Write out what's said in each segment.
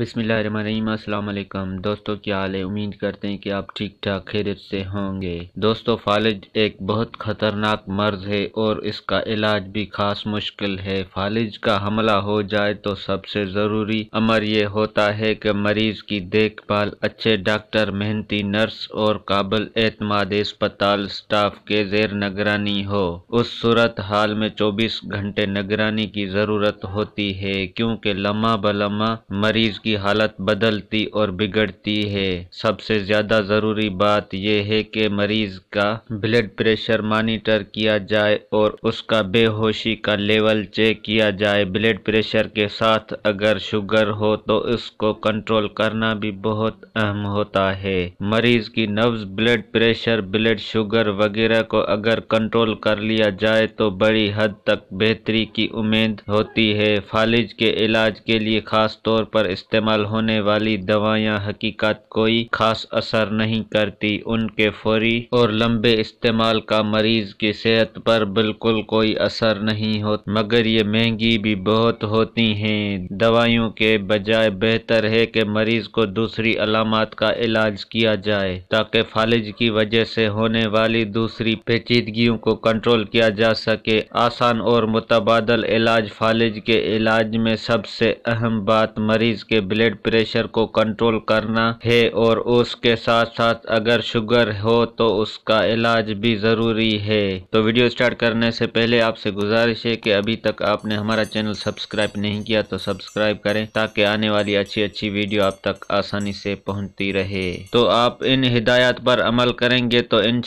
अस्सलाम वालेकुम दोस्तों क्या हाल है उम्मीद करते हैं कि आप ठीक ठाक खैरियत से होंगे दोस्तों फालिज एक बहुत ख़तरनाक मर्ज़ है और इसका इलाज भी खास मुश्किल है फालिज का हमला हो जाए तो सबसे ज़रूरी अमर ये होता है कि मरीज़ की देखभाल अच्छे डॉक्टर मेहनती नर्स और काबिल एतमाद अस्पताल स्टाफ के जेर निगरानी हो उस सूरत हाल में चौबीस घंटे निगरानी की ज़रूरत होती है क्योंकि लम्हा बलम्हा मरीज़ की की हालत बदलती और बिगड़ती है सबसे ज़्यादा ज़रूरी बात यह है कि मरीज़ का ब्लड प्रेशर मॉनिटर किया जाए और उसका बेहोशी का लेवल चेक किया जाए ब्लड प्रेशर के साथ अगर शुगर हो तो इसको कंट्रोल करना भी बहुत अहम होता है मरीज़ की नब्ज ब्लड प्रेशर ब्लड शुगर वगैरह को अगर कंट्रोल कर लिया जाए तो बड़ी हद तक बेहतरी की उम्मीद होती है फालिज के इलाज के लिए खास तौर पर इस्तेमाल इस्तेमाल होने वाली दवाया हकीकत कोई खास असर नहीं करती उनके फौरी और लंबे इस्तेमाल का मरीज की सेहत पर बिल्कुल कोई असर नहीं होता मगर ये महंगी भी बहुत होती हैं दवाइयों के बजाय बेहतर है कि मरीज को दूसरी अलामत का इलाज किया जाए ताकि फालिज की वजह से होने वाली दूसरी पेचीदगियों को कंट्रोल किया जा सके आसान और मुतबादल इलाज फालिज के इलाज में सबसे अहम बात मरीज के ब्लड प्रेशर को कंट्रोल करना है और उसके साथ साथ अगर शुगर हो तो उसका इलाज भी ज़रूरी है तो वीडियो स्टार्ट करने से पहले आपसे गुजारिश है कि अभी तक आपने हमारा चैनल सब्सक्राइब नहीं किया तो सब्सक्राइब करें ताकि आने वाली अच्छी अच्छी वीडियो आप तक आसानी से पहुंचती रहे तो आप इन हिदायत पर अमल करेंगे तो इन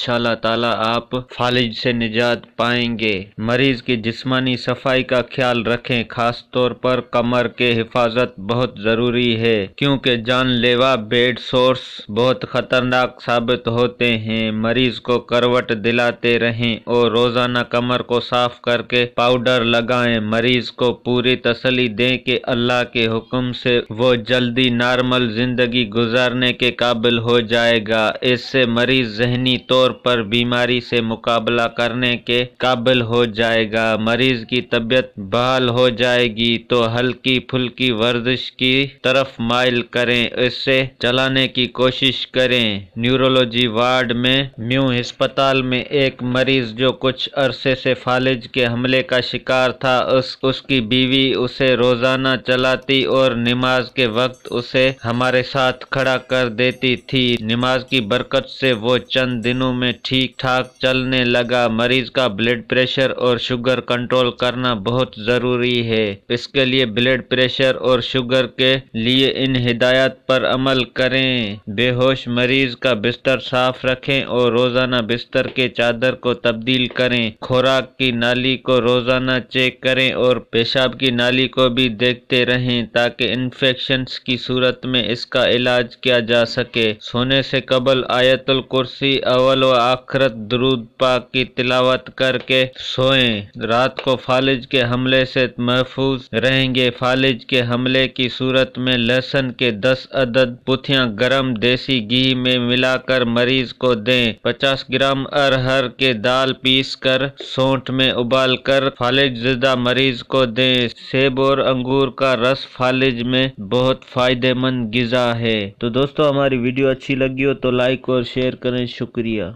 ताला आप फालिज से निजात पाएंगे मरीज की जिस्मानी सफाई का ख्याल रखें खास तौर पर कमर के हिफाजत बहुत ज़रूरी ज़रूरी है क्योंकि जानलेवा बेड सोर्स बहुत ख़तरनाक साबित होते हैं मरीज़ को करवट दिलाते रहें और रोज़ाना कमर को साफ करके पाउडर लगाएं मरीज़ को पूरी तसली दें कि अल्लाह के हुक्म से वो जल्दी नॉर्मल ज़िंदगी गुजारने के काबिल हो जाएगा इससे मरीज़ जहनी तौर पर बीमारी से मुकाबला करने के काबिल हो जाएगा मरीज़ की तबीयत बहाल हो जाएगी तो हल्की फुल्की वर्जिश की तरफ माइल करें इसे चलाने की कोशिश करें न्यूरोलॉजी वार्ड में म्यू अस्पताल में एक मरीज जो कुछ अरसे से फालिज के हमले का शिकार था उस उसकी बीवी उसे रोजाना चलाती और नमाज के वक्त उसे हमारे साथ खड़ा कर देती थी नमाज की बरकत से वो चंद दिनों में ठीक ठाक चलने लगा मरीज का ब्लड प्रेशर और शुगर कंट्रोल करना बहुत ज़रूरी है इसके लिए ब्लड प्रेशर और शुगर के लिए इन हिदायत पर अमल करें बेहोश मरीज का बिस्तर साफ रखें और रोज़ाना बिस्तर के चादर को तब्दील करें खुराक की नाली को रोज़ाना चेक करें और पेशाब की नाली को भी देखते रहें ताकि इन्फेक्शन की सूरत में इसका इलाज किया जा सके सोने से कबल आयतुल कुर्सी अवल व आखरत दरूद पाक की तिलावत करके सोएं रात को फालिज के हमले से महफूज रहेंगे फालिज के हमले की सूरत सूरत में लहसुन के 10 अदद पुथियां गरम देसी घी में मिलाकर मरीज को दें 50 ग्राम अरहर के दाल पीस कर सौंठ में उबाल कर जदा मरीज को दें सेब और अंगूर का रस फालिज में बहुत फ़ायदेमंद गज़ा है तो दोस्तों हमारी वीडियो अच्छी लगी हो तो लाइक और शेयर करें शुक्रिया